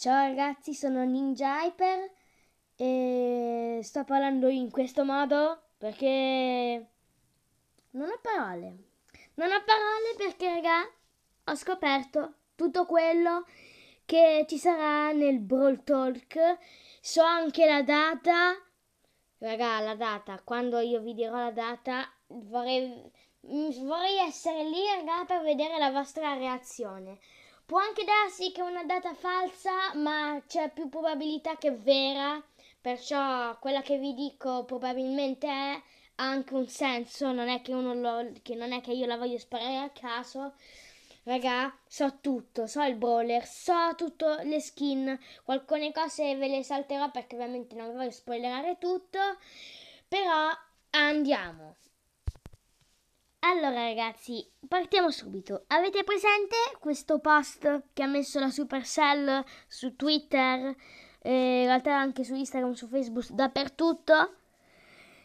Ciao ragazzi, sono Ninja Hyper e sto parlando in questo modo perché non ho parole. Non ho parole perché, raga, ho scoperto tutto quello che ci sarà nel Brawl Talk. So anche la data. Raga, la data, quando io vi dirò la data, vorrei, vorrei essere lì, raga, per vedere la vostra reazione. Può anche darsi che è una data falsa, ma c'è più probabilità che vera, perciò quella che vi dico probabilmente è, ha anche un senso, non è che, lo, che, non è che io la voglio sparare a caso. Raga, so tutto, so il brawler, so tutte le skin, alcune cose ve le salterò perché ovviamente non voglio spoilerare tutto, però andiamo. Allora ragazzi, partiamo subito. Avete presente questo post che ha messo la Supercell su Twitter, eh, in realtà anche su Instagram, su Facebook, dappertutto?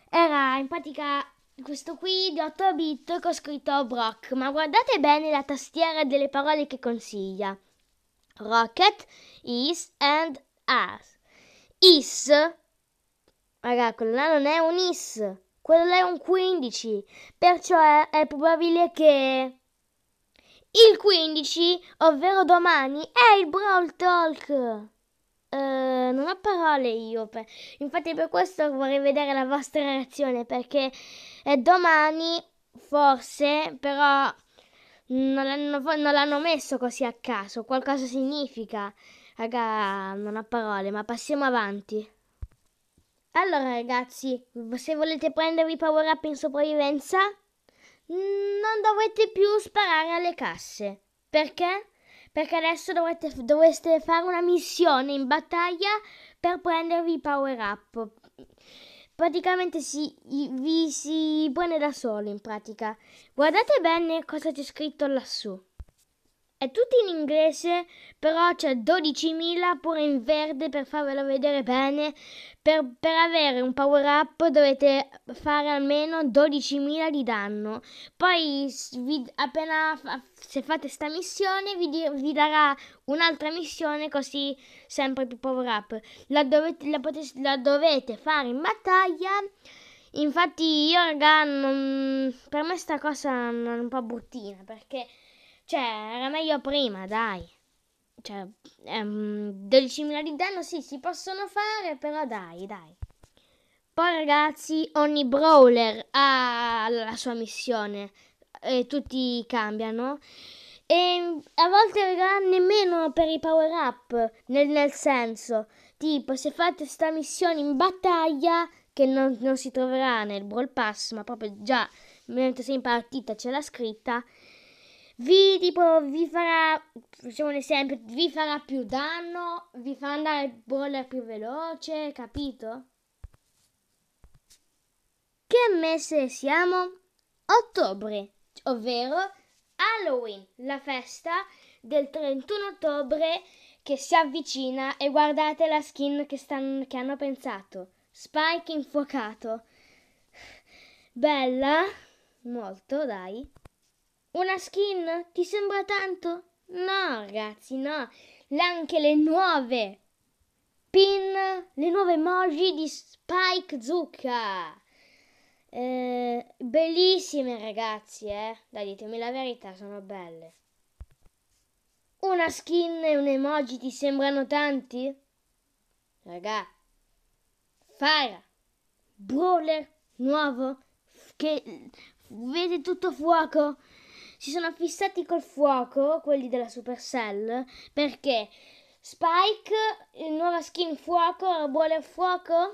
Era in pratica questo qui di 8 bit con scritto Brock, ma guardate bene la tastiera delle parole che consiglia. Rocket, is and us. Is, raga, là non è un is quello è un 15, perciò è, è probabile che... Il 15, ovvero domani, è il Brawl Talk! Uh, non ho parole io. Per... Infatti, per questo vorrei vedere la vostra reazione. Perché eh, domani, forse, però non l'hanno, non l'hanno, messo così a caso. Qualcosa significa. Raga, non ho parole, ma passiamo avanti. Allora ragazzi, se volete prendervi power up in sopravvivenza, non dovete più sparare alle casse. Perché? Perché adesso dovete, dovreste fare una missione in battaglia per prendervi power up. Praticamente si, vi si pone da solo in pratica. Guardate bene cosa c'è scritto lassù. È tutto in inglese, però c'è 12.000 pure in verde per farvelo vedere bene. Per, per avere un power up dovete fare almeno 12.000 di danno. Poi vi, appena fa, se fate sta missione vi, di, vi, darà un'altra missione così sempre più power up. La dovete, la potete, la dovete fare in battaglia. Infatti io raga, non, per me sta cosa è un po' bruttina perché... Cioè, era meglio prima, dai. Cioè, ehm, 12.000 di danno sì, si possono fare, però dai, dai. Poi ragazzi, ogni brawler ha la sua missione e tutti cambiano. E a volte raga, nemmeno per i power up, nel, nel senso, tipo se fate questa missione in battaglia, che non, non si troverà nel Brawl Pass, ma proprio già mentre sei in partita c'è la scritta, vi, tipo, vi farà, facciamo un esempio, vi farà più danno, vi fa andare il boller più veloce, capito? Che mese siamo? Ottobre, ovvero Halloween, la festa del 31 ottobre che si avvicina e guardate la skin che, stanno, che hanno pensato. Spike infuocato. Bella, molto, dai. Una skin? Ti sembra tanto? No, ragazzi, no. Anche le nuove pin, le nuove emoji di Spike Zucca. Eh, bellissime, ragazzi, eh. Dai, ditemi la verità, sono belle. Una skin e un emoji ti sembrano tanti? Raga, Fara, Brawler nuovo che vede tutto fuoco si sono fissati col fuoco quelli della Supercell perché Spike, nuova skin fuoco, brawler fuoco.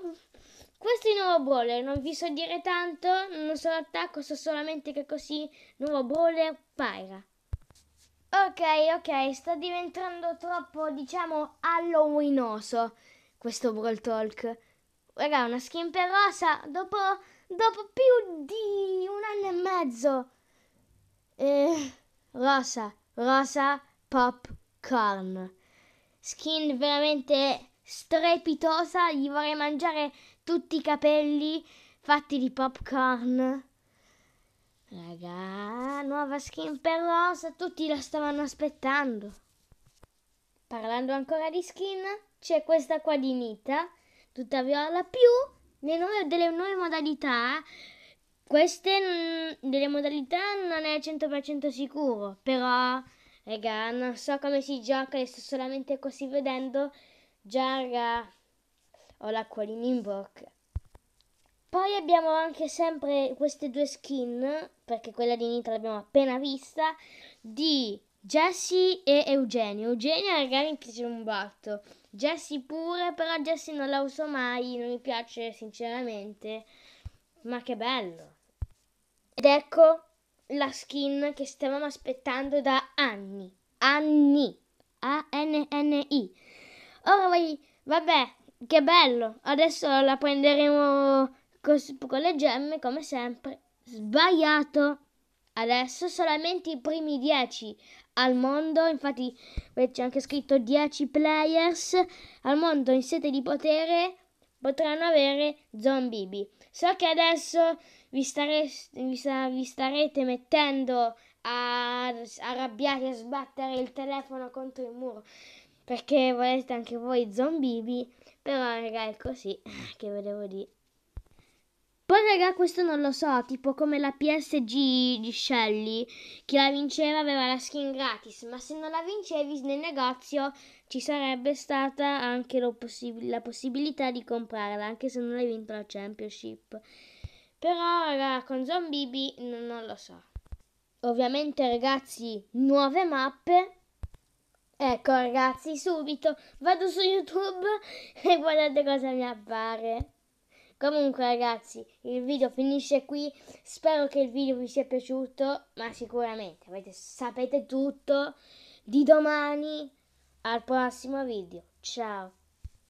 Questo è il nuovo brawler, non vi so dire tanto, non so l'attacco, so solamente che così nuovo brawler Pyra. Ok, ok, sta diventando troppo, diciamo, halloweenoso questo Brawl Talk. Raga, una skin per rosa, dopo, dopo più di un anno e mezzo eh, rosa, rosa popcorn. Skin veramente strepitosa, gli vorrei mangiare tutti i capelli fatti di popcorn. Raga, nuova skin per Rosa, tutti la stavano aspettando. Parlando ancora di skin, c'è questa qua di Nita, tutta viola, più le nuove, delle nuove modalità queste mm, delle modalità non è 100% sicuro, però raga, non so come si gioca, le sto solamente così vedendo. Già, raga, ho l'acquolina in bocca. Poi abbiamo anche sempre queste due skin, perché quella di Nitra l'abbiamo appena vista, di Jessie e Eugenio. Eugenio raga mi piace un botto, Jessie pure, però Jessie non la uso mai, non mi piace sinceramente, ma che bello. Ed ecco la skin che stavamo aspettando da anni. Anni. A-N-N-I. Ora vai, vabbè, che bello. Adesso la prenderemo cos- con le gemme, come sempre. Sbagliato. Adesso solamente i primi 10 al mondo, infatti c'è anche scritto 10 players al mondo in sete di potere potranno avere Zombibi. So che adesso vi, stare, vi, vi starete mettendo a, arrabbiati a sbattere il telefono contro il muro perché volete anche voi zombibi però raga è così che volevo dire poi raga questo non lo so tipo come la PSG di Shelly chi la vinceva aveva la skin gratis ma se non la vincevi nel negozio ci sarebbe stata anche possib- la possibilità di comprarla anche se non hai vinto la championship però raga, con Zombibi non, non lo so. Ovviamente ragazzi, nuove mappe. Ecco ragazzi, subito vado su YouTube e guardate cosa mi appare. Comunque ragazzi, il video finisce qui, spero che il video vi sia piaciuto, ma sicuramente avete, sapete tutto di domani al prossimo video. Ciao!